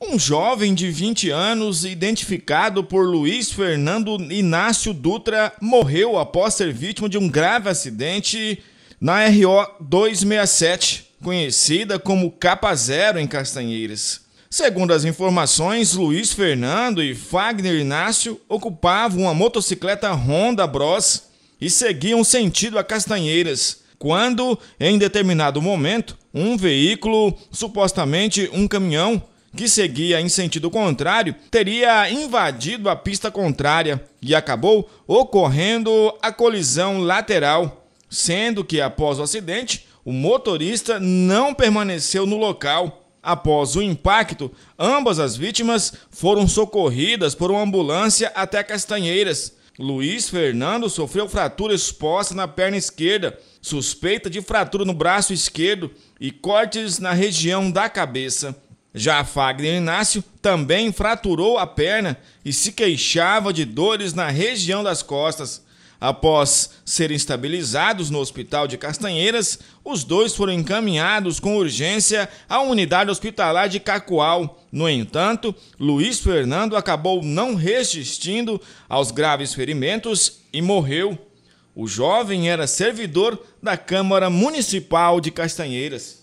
Um jovem de 20 anos, identificado por Luiz Fernando Inácio Dutra, morreu após ser vítima de um grave acidente na RO 267, conhecida como Capa Zero em Castanheiras. Segundo as informações, Luiz Fernando e Fagner Inácio ocupavam uma motocicleta Honda Bros e seguiam sentido a Castanheiras, quando, em determinado momento, um veículo, supostamente um caminhão, que seguia em sentido contrário, teria invadido a pista contrária e acabou ocorrendo a colisão lateral, sendo que após o acidente, o motorista não permaneceu no local. Após o impacto, ambas as vítimas foram socorridas por uma ambulância até Castanheiras. Luiz Fernando sofreu fratura exposta na perna esquerda, suspeita de fratura no braço esquerdo e cortes na região da cabeça. Já Fagner Inácio também fraturou a perna e se queixava de dores na região das costas. Após serem estabilizados no hospital de Castanheiras, os dois foram encaminhados com urgência à unidade hospitalar de Cacoal. No entanto, Luiz Fernando acabou não resistindo aos graves ferimentos e morreu. O jovem era servidor da Câmara Municipal de Castanheiras.